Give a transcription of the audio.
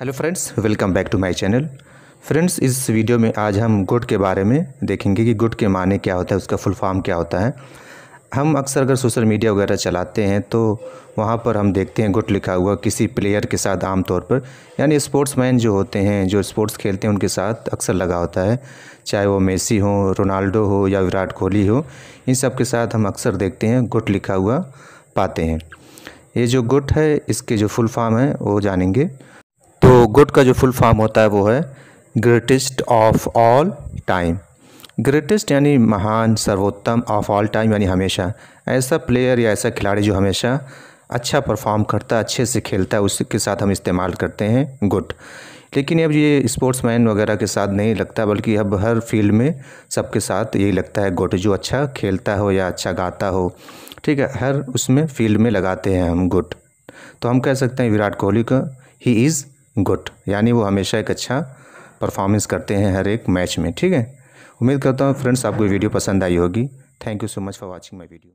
hello friends welcome back to my channel friends इस video में आज हम गुड के बारे में देखेंगे कि गुड के माने क्या होता है उसका फुल फॉर्म क्या होता है हम अक्सर अगर सोशल मीडिया वगैरह चलाते हैं तो वहाँ पर हम देखते हैं गुट लिखा हुआ किसी प्लेयर के साथ आमतौर पर यानी स्पोर्ट्समैन जो होते हैं जो स्पोर्ट्स खेलते हैं उनके साथ अक्सर लगा होता है चाहे वो मेसी हो रोनाल्डो हो या विराट कोहली हो इन सब के साथ हम अक्सर देखते हैं गुट लिखा हुआ पाते हैं ये जो गुट है इसके जो फुल फॉर्म है वो जानेंगे तो गुड का जो फुल फॉर्म होता है वो है greatest of all time greatest यानी महान सर्वोत्तम ऑफ ऑल टाइम यानी हमेशा ऐसा प्लेयर या ऐसा खिलाड़ी जो हमेशा अच्छा परफॉर्म करता है अच्छे से खेलता है उसके साथ हम इस्तेमाल करते हैं गुड लेकिन अब ये स्पोर्ट्समैन वगैरह के साथ नहीं लगता बल्कि अब हर फील्ड में सबके साथ यही लगता है गुड जो अच्छा खेलता हो या अच्छा गाता हो ठीक है हर उसमें फील्ड में लगाते हैं हम गुड तो हम कह सकते हैं विराट कोहली का ही इज़ गुड यानी वो हमेशा एक अच्छा परफॉर्मेंस करते हैं हर एक मैच में ठीक है उम्मीद करता हूँ फ्रेंड्स आपको वीडियो पसंद आई होगी thank you so much for watching my video